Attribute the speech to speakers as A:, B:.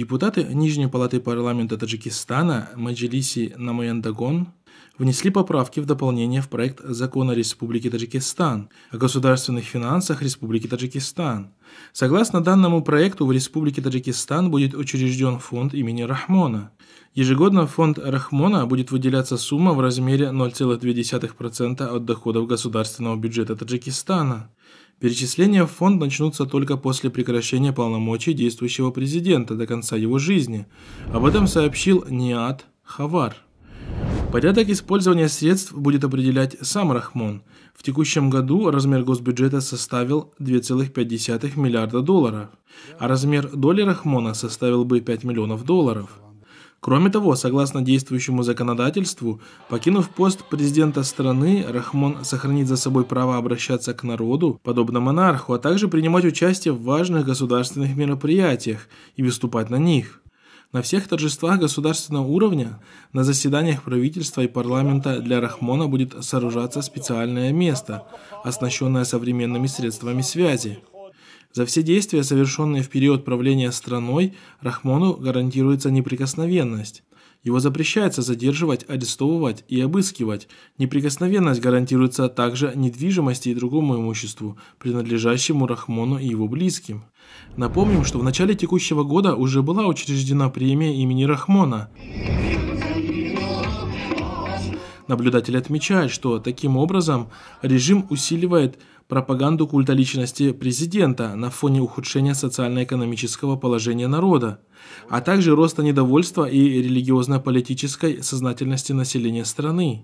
A: Депутаты Нижней палаты парламента Таджикистана Маджелиси Намояндагон внесли поправки в дополнение в проект закона Республики Таджикистан о государственных финансах Республики Таджикистан. Согласно данному проекту, в Республике Таджикистан будет учрежден фонд имени Рахмона. Ежегодно в фонд Рахмона будет выделяться сумма в размере 0,2% от доходов государственного бюджета Таджикистана. Перечисления в фонд начнутся только после прекращения полномочий действующего президента до конца его жизни. Об этом сообщил Ниат Хавар. Порядок использования средств будет определять сам Рахмон. В текущем году размер госбюджета составил 2,5 миллиарда долларов, а размер доли Рахмона составил бы 5 миллионов долларов. Кроме того, согласно действующему законодательству, покинув пост президента страны, Рахмон сохранит за собой право обращаться к народу, подобно монарху, а также принимать участие в важных государственных мероприятиях и выступать на них. На всех торжествах государственного уровня, на заседаниях правительства и парламента для Рахмона будет сооружаться специальное место, оснащенное современными средствами связи. За все действия, совершенные в период правления страной, Рахмону гарантируется неприкосновенность. Его запрещается задерживать, арестовывать и обыскивать. Неприкосновенность гарантируется также недвижимости и другому имуществу, принадлежащему Рахмону и его близким. Напомним, что в начале текущего года уже была учреждена премия имени Рахмона. Наблюдатели отмечают, что таким образом режим усиливает пропаганду культа личности президента на фоне ухудшения социально-экономического положения народа, а также роста недовольства и религиозно-политической сознательности населения страны.